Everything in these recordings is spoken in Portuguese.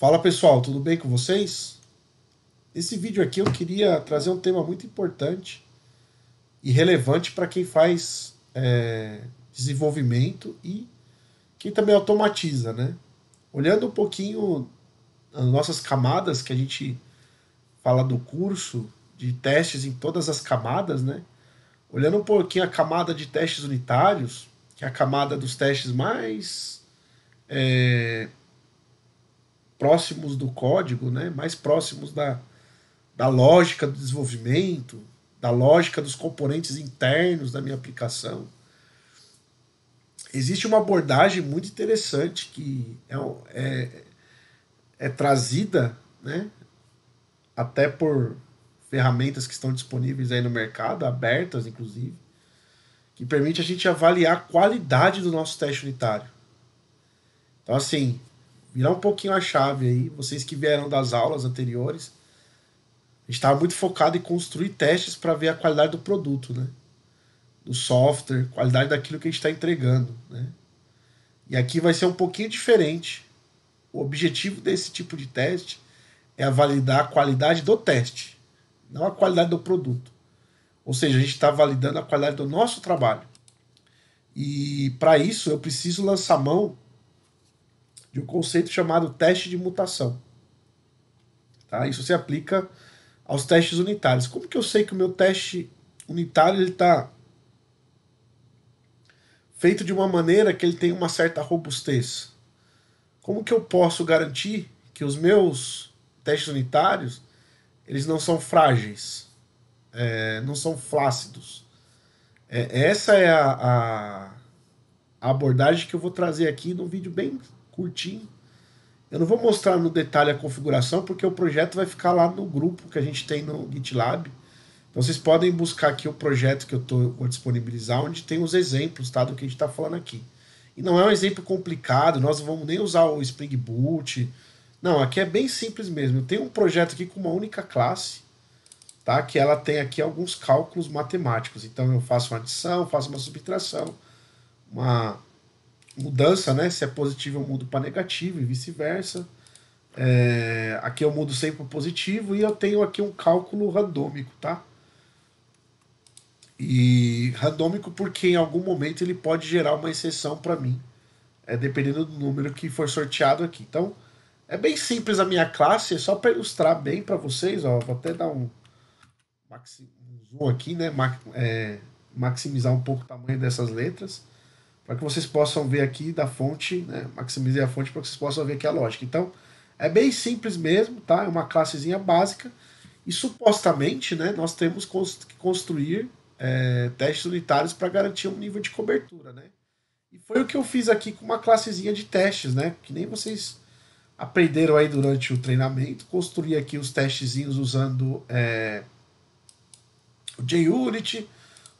Fala pessoal, tudo bem com vocês? Nesse vídeo aqui eu queria trazer um tema muito importante e relevante para quem faz é, desenvolvimento e quem também automatiza, né? Olhando um pouquinho as nossas camadas que a gente fala do curso de testes em todas as camadas, né? Olhando um pouquinho a camada de testes unitários, que é a camada dos testes mais é, próximos do código, né, mais próximos da, da lógica do desenvolvimento, da lógica dos componentes internos da minha aplicação. Existe uma abordagem muito interessante que é, é, é trazida né, até por ferramentas que estão disponíveis aí no mercado, abertas inclusive, que permite a gente avaliar a qualidade do nosso teste unitário. Então, assim, virar um pouquinho a chave aí, vocês que vieram das aulas anteriores, a gente estava muito focado em construir testes para ver a qualidade do produto, né? Do software, qualidade daquilo que a gente está entregando, né? E aqui vai ser um pouquinho diferente. O objetivo desse tipo de teste é validar a qualidade do teste, não a qualidade do produto. Ou seja, a gente está validando a qualidade do nosso trabalho. E para isso eu preciso lançar mão de um conceito chamado teste de mutação. Tá? Isso se aplica aos testes unitários. Como que eu sei que o meu teste unitário está feito de uma maneira que ele tem uma certa robustez? Como que eu posso garantir que os meus testes unitários eles não são frágeis, é, não são flácidos? É, essa é a, a abordagem que eu vou trazer aqui no vídeo bem curtinho. Eu não vou mostrar no detalhe a configuração, porque o projeto vai ficar lá no grupo que a gente tem no GitLab. Então vocês podem buscar aqui o projeto que eu tô, vou disponibilizar, onde tem os exemplos tá, do que a gente está falando aqui. E não é um exemplo complicado, nós não vamos nem usar o Spring Boot. Não, aqui é bem simples mesmo. Eu tenho um projeto aqui com uma única classe, tá? Que ela tem aqui alguns cálculos matemáticos. Então eu faço uma adição, faço uma subtração, uma mudança, né? Se é positivo, eu mudo para negativo e vice-versa. É, aqui eu mudo sempre para positivo e eu tenho aqui um cálculo randômico, tá? E randômico porque em algum momento ele pode gerar uma exceção para mim, é dependendo do número que for sorteado aqui. Então, é bem simples a minha classe, é só para ilustrar bem para vocês, ó, vou até dar um, um zoom aqui, né, é, maximizar um pouco o tamanho dessas letras para que vocês possam ver aqui da fonte, né? maximizei a fonte para que vocês possam ver aqui a lógica. Então, é bem simples mesmo, tá? É uma classezinha básica e supostamente, né, nós temos que construir é, testes unitários para garantir um nível de cobertura, né? E foi o que eu fiz aqui com uma classezinha de testes, né? Que nem vocês aprenderam aí durante o treinamento, construir aqui os testezinhos usando é, o JUnit,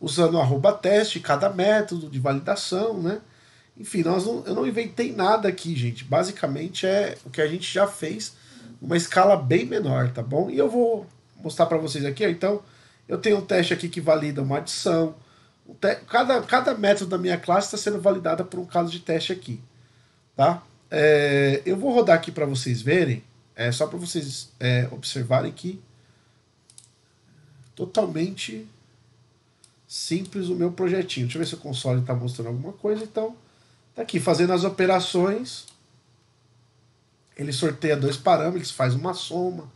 usando arroba teste, cada método de validação, né? Enfim, nós não, eu não inventei nada aqui, gente. Basicamente é o que a gente já fez, uma escala bem menor, tá bom? E eu vou mostrar para vocês aqui. Então, eu tenho um teste aqui que valida uma adição. Cada, cada método da minha classe está sendo validada por um caso de teste aqui, tá? É, eu vou rodar aqui para vocês verem, é só para vocês é, observarem que totalmente simples o meu projetinho. Deixa eu ver se o console está mostrando alguma coisa. Então, tá aqui fazendo as operações. Ele sorteia dois parâmetros, faz uma soma,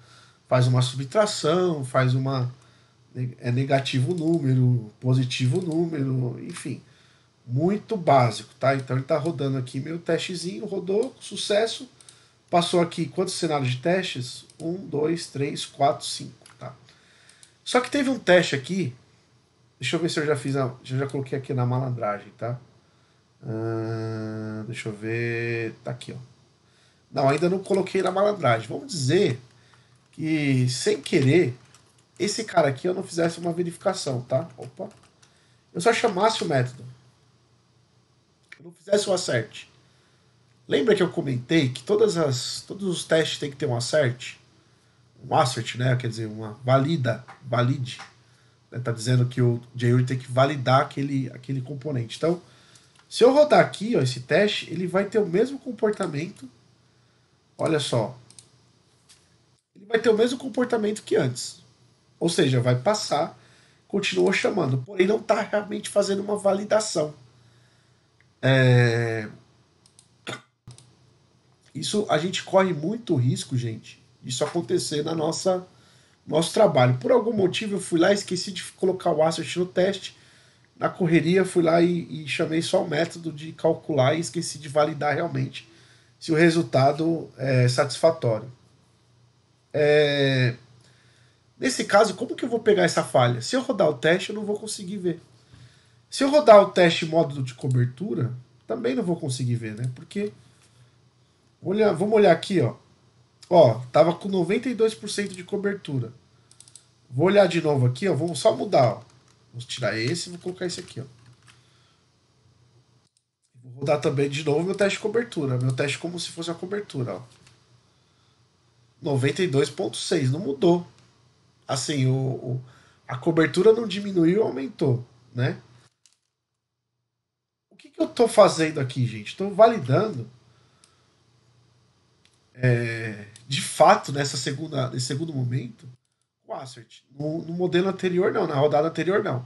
faz uma subtração, faz uma é negativo o número, positivo o número, enfim, muito básico, tá? Então ele está rodando aqui meu testezinho, rodou, sucesso. Passou aqui quantos cenários de testes? Um, dois, três, quatro, cinco, tá? Só que teve um teste aqui Deixa eu ver se eu já fiz a. Eu já coloquei aqui na malandragem, tá? Uh, deixa eu ver. Tá aqui, ó. Não, ainda não coloquei na malandragem. Vamos dizer que, sem querer, esse cara aqui eu não fizesse uma verificação, tá? Opa. Eu só chamasse o método. Eu não fizesse o assert. Lembra que eu comentei que todas as, todos os testes tem que ter um assert? Um assert, né? Quer dizer, uma valida, valide. Está né, dizendo que o JUnit tem que validar aquele, aquele componente. Então, se eu rodar aqui ó, esse teste, ele vai ter o mesmo comportamento. Olha só. Ele vai ter o mesmo comportamento que antes. Ou seja, vai passar, continuou chamando, porém não está realmente fazendo uma validação. É... Isso a gente corre muito risco, gente, disso acontecer na nossa nosso trabalho. Por algum motivo eu fui lá, e esqueci de colocar o asset no teste. Na correria fui lá e, e chamei só o método de calcular e esqueci de validar realmente se o resultado é satisfatório. É... Nesse caso, como que eu vou pegar essa falha? Se eu rodar o teste, eu não vou conseguir ver. Se eu rodar o teste módulo de cobertura, também não vou conseguir ver, né? Porque olha, vamos olhar aqui, ó. Ó, tava com 92% de cobertura. Vou olhar de novo aqui, ó. Vou só mudar, ó. Vou tirar esse e vou colocar esse aqui, ó. Vou rodar também de novo meu teste de cobertura. Meu teste como se fosse uma cobertura, ó. 92.6, não mudou. Assim, o, o, a cobertura não diminuiu, aumentou, né? O que, que eu tô fazendo aqui, gente? Estou validando é, de fato nessa segunda, nesse segundo momento o Assert. No, no, modelo anterior, não, na rodada anterior, não.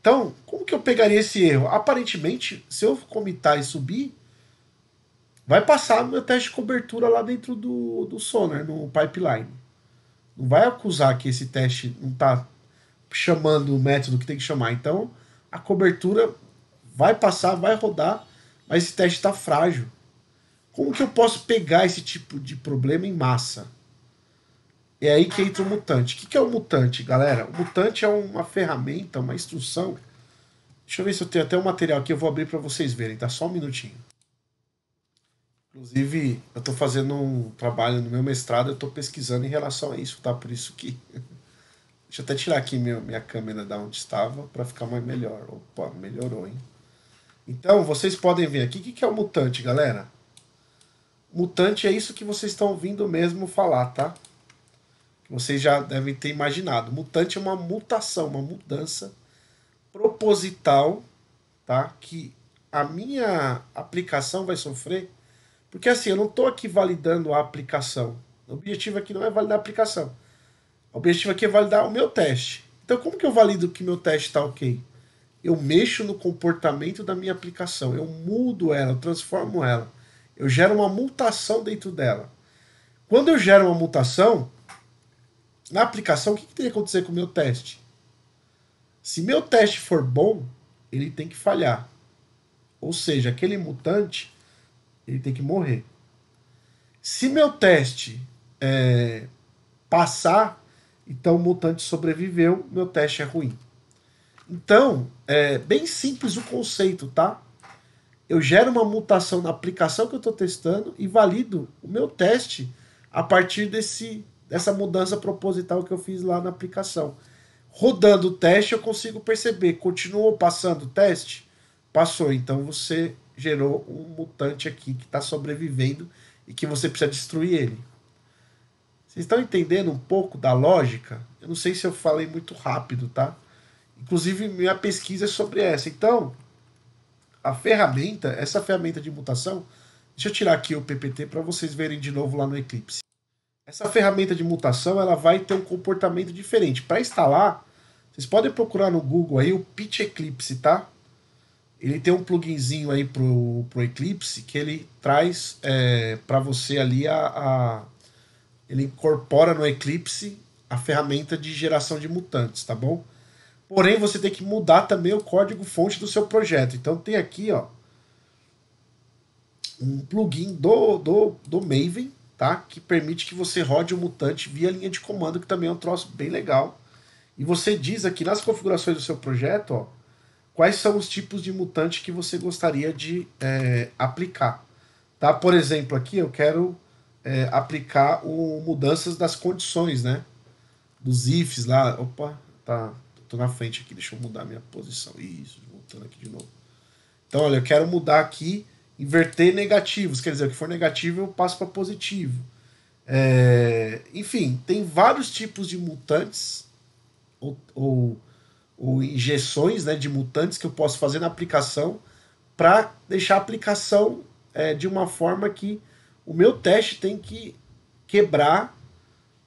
Então, como que eu pegaria esse erro? Aparentemente, se eu comitar e subir, vai passar meu teste de cobertura lá dentro do, do Sonar, no pipeline. Não vai acusar que esse teste não está chamando o método que tem que chamar. Então, a cobertura vai passar, vai rodar, mas esse teste está frágil. Como que eu posso pegar esse tipo de problema em massa? É aí que entra o mutante. O que é o mutante, galera? O mutante é uma ferramenta, uma instrução. Deixa eu ver se eu tenho até o um material aqui, eu vou abrir para vocês verem, tá? Só um minutinho. Inclusive, eu estou fazendo um trabalho no meu mestrado, eu estou pesquisando em relação a isso, tá? Por isso que. Deixa eu até tirar aqui minha, minha câmera da onde estava para ficar mais melhor. Opa, melhorou, hein? Então, vocês podem ver aqui. O que, que é o mutante, galera? Mutante é isso que vocês estão ouvindo mesmo falar, tá? Vocês já devem ter imaginado. Mutante é uma mutação, uma mudança proposital, tá? Que a minha aplicação vai sofrer. Porque assim, eu não estou aqui validando a aplicação. O objetivo aqui não é validar a aplicação. O objetivo aqui é validar o meu teste. Então, como que eu valido que meu teste está ok? Eu mexo no comportamento da minha aplicação, eu mudo ela, eu transformo ela, eu gero uma mutação dentro dela. Quando eu gero uma mutação, na aplicação, o que, que teria que acontecer com o meu teste? Se meu teste for bom, ele tem que falhar. Ou seja, aquele mutante, ele tem que morrer. Se meu teste é, passar, então o mutante sobreviveu, meu teste é ruim. Então, é bem simples o conceito, tá? Eu gero uma mutação na aplicação que eu estou testando e valido o meu teste a partir desse essa mudança proposital que eu fiz lá na aplicação. Rodando o teste, eu consigo perceber. Continuou passando o teste? Passou. Então você gerou um mutante aqui que está sobrevivendo e que você precisa destruir ele. Vocês estão entendendo um pouco da lógica? Eu não sei se eu falei muito rápido, tá? Inclusive, minha pesquisa é sobre essa. Então, a ferramenta, essa ferramenta de mutação, deixa eu tirar aqui o PPT para vocês verem de novo lá no Eclipse. Essa ferramenta de mutação ela vai ter um comportamento diferente. Para instalar, vocês podem procurar no Google aí o Pitch Eclipse, tá? Ele tem um pluginzinho aí pro, pro Eclipse que ele traz é, para você ali a, a, ele incorpora no Eclipse a ferramenta de geração de mutantes, tá bom? Porém, você tem que mudar também o código fonte do seu projeto. Então tem aqui, ó, um plugin do, do, do Maven tá? Que permite que você rode o mutante via linha de comando, que também é um troço bem legal. E você diz aqui nas configurações do seu projeto, ó, quais são os tipos de mutante que você gostaria de é, aplicar, tá? Por exemplo, aqui eu quero é, aplicar o mudanças das condições, né? Dos ifs lá, opa, tá, tô na frente aqui, deixa eu mudar minha posição. Isso, voltando aqui de novo. Então, olha, eu quero mudar aqui inverter negativos, quer dizer, o que for negativo eu passo para positivo. É, enfim, tem vários tipos de mutantes ou, ou, ou, injeções né, de mutantes que eu posso fazer na aplicação para deixar a aplicação é, de uma forma que o meu teste tem que quebrar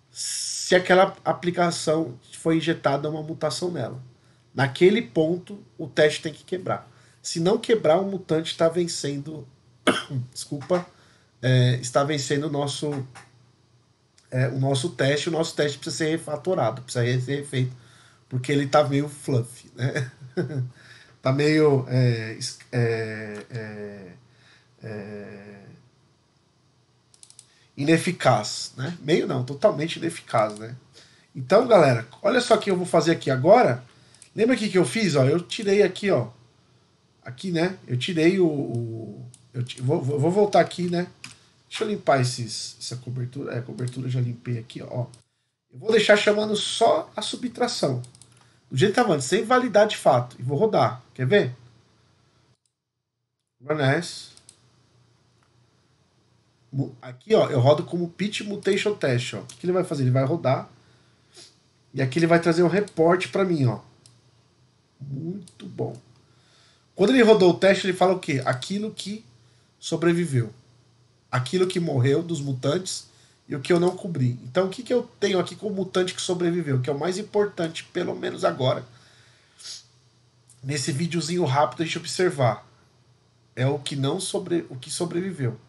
se aquela aplicação foi injetada uma mutação nela. Naquele ponto, o teste tem que quebrar se não quebrar, o mutante está vencendo. Desculpa. É, está vencendo o nosso, é, o nosso teste. O nosso teste precisa ser refatorado, precisa ser feito, Porque ele está meio fluff, né? tá meio. É, é, é, é, ineficaz, né? Meio não, totalmente ineficaz, né? Então, galera, olha só o que eu vou fazer aqui agora. Lembra o que eu fiz? Ó, eu tirei aqui, ó Aqui, né? Eu tirei o. o eu t... vou, vou, voltar aqui, né? Deixa eu limpar esses, essa cobertura. É, a cobertura eu já limpei aqui, ó. Eu vou deixar chamando só a subtração. Do jeito que estava tá antes, sem validar de fato. E vou rodar. Quer ver? Run Aqui, ó, eu rodo como pitch mutation test, ó. O que, que ele vai fazer? Ele vai rodar. E aqui ele vai trazer um reporte para mim, ó. Muito bom. Quando ele rodou o teste, ele fala o quê? Aquilo que sobreviveu. Aquilo que morreu dos mutantes e o que eu não cobri. Então, o que, que eu tenho aqui com o mutante que sobreviveu? Que é o mais importante, pelo menos agora. Nesse videozinho rápido, a gente observar. É o que não sobre... o que sobreviveu.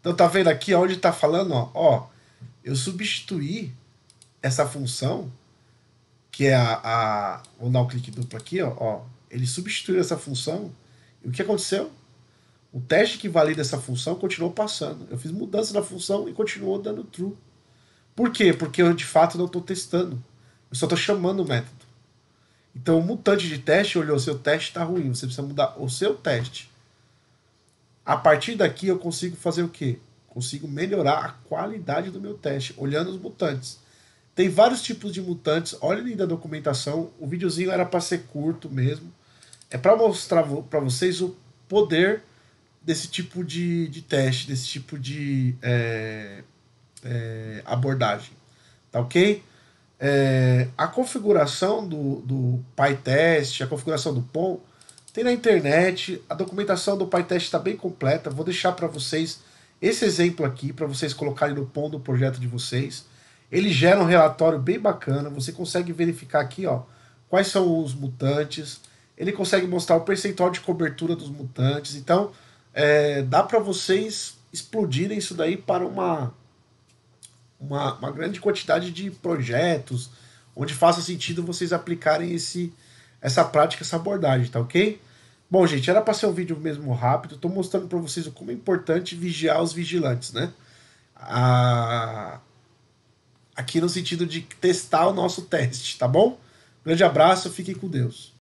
Então, tá vendo aqui onde tá falando? Ó, ó eu substituí essa função, que é a, a. Vou dar um clique duplo aqui, ó, ó ele substituiu essa função. E o que aconteceu? O teste que valida essa função continuou passando. Eu fiz mudança na função e continuou dando true. Por quê? Porque eu de fato não estou testando. Eu só estou chamando o método. Então o mutante de teste olhou: seu teste está ruim, você precisa mudar o seu teste. A partir daqui eu consigo fazer o quê? Consigo melhorar a qualidade do meu teste, olhando os mutantes. Tem vários tipos de mutantes, olhem aí da documentação. O videozinho era para ser curto mesmo é para mostrar para vocês o poder desse tipo de, de teste, desse tipo de é, é, abordagem. Tá ok? É, a configuração do, do PyTest, a configuração do POM, tem na internet. A documentação do PyTest está bem completa. Vou deixar para vocês esse exemplo aqui, para vocês colocarem no POM do projeto de vocês. Ele gera um relatório bem bacana. Você consegue verificar aqui ó, quais são os mutantes ele consegue mostrar o percentual de cobertura dos mutantes. Então, é, dá para vocês explodirem isso daí para uma, uma, uma, grande quantidade de projetos, onde faça sentido vocês aplicarem esse, essa prática, essa abordagem, tá ok? Bom, gente, era para ser um vídeo mesmo rápido. Estou mostrando para vocês como é importante vigiar os vigilantes, né? A... Aqui no sentido de testar o nosso teste, tá bom? Grande abraço, fiquem com Deus.